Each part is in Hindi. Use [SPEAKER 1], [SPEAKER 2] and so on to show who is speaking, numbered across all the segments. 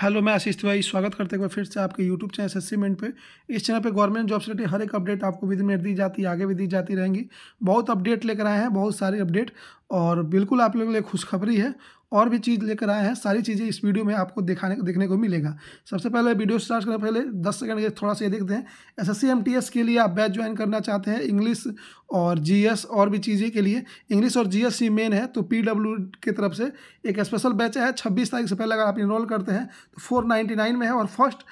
[SPEAKER 1] हेलो मैं आशीष तिवारी स्वागत करते हुए फिर से आपके यूट्यूब चैनल से मिनट पे इस चैनल पे गवर्नमेंट जॉब से रिलेटेड हर एक अपडेट आपको विद मिनट दी जाती है आगे भी दी जाती रहेंगी बहुत अपडेट लेकर आए हैं बहुत सारे अपडेट और बिल्कुल आप लोगों के लिए खुशखबरी है और भी चीज़ लेकर आए हैं सारी चीज़ें इस वीडियो में आपको दिखाने देखने को मिलेगा सबसे पहले वीडियो स्टार्ट करने पहले 10 सेकंड के थोड़ा सा ये देखते हैं एस एस सी के लिए आप बैच ज्वाइन करना चाहते हैं इंग्लिश और जीएस और भी चीज़ें के लिए इंग्लिश और जी एस मेन है तो पी डब्ल्यू की तरफ से एक स्पेशल बैच है छब्बीस तारीख से पहले अगर आप इनरोल करते हैं तो फोर में है और फर्स्ट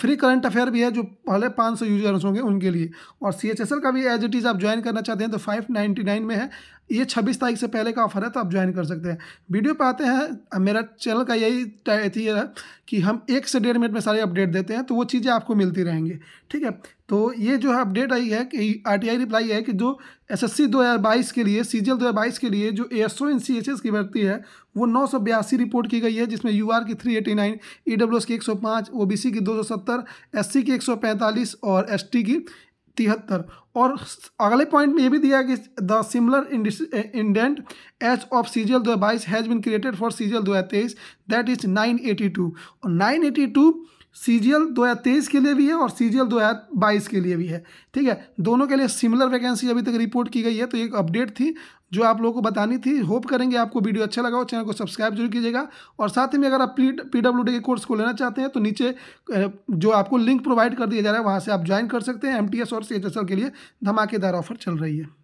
[SPEAKER 1] फ्री करंट अफेयर भी है जो पहले पाँच यूजर्स होंगे उनके लिए और सी का भी एज इट इज़ आप ज्वाइन करना चाहते हैं तो फाइव में है ये छब्बीस तारीख से पहले का ऑफर है तो आप ज्वाइन कर सकते हैं वीडियो पे आते हैं मेरा चैनल का यही थी है कि हम एक से डेढ़ मिनट में सारे अपडेट देते हैं तो वो चीज़ें आपको मिलती रहेंगी ठीक है तो ये जो है अपडेट आई है कि आर रिप्लाई है कि जो एस एस के लिए सी जी के लिए जो ए एस की भर्ती है वो नौ रिपोर्ट की गई है जिसमें यू की थ्री एटी नाइन ई की एक सौ पाँच ओ बी सी की दो सौ सत्तर एस सी की एक सौ पैंतालीस और एस टी की तिहत्तर और अगले पॉइंट में ये भी दिया है कि द सिमिलर इंडेंट एच ऑफ सीजल दो बाईस has been created for CGL दो तेईस that is nine eighty two और nine eighty two C G L दो हज़ार तेईस के लिए भी है और सी जी एल दो हज़ार बाईस के लिए भी है ठीक है दोनों के लिए सिमिलर वैकेंसी अभी तक रिपोर्ट की गई है तो एक अपडेट थी जो आप लोगों को बतानी थी होप करेंगे आपको वीडियो अच्छा लगा हो चैनल को सब्सक्राइब जरूर कीजिएगा और साथ ही में अगर आप पी पी डब्ल्यू डी के कोर्स को लेना चाहते हैं तो नीचे जो आपको लिंक प्रोवाइड कर दिया जा रहा है वहाँ से आप ज्वाइन कर सकते हैं एम टी एस और सी एच एस एल के लिए धमाकेदार ऑफर चल रही है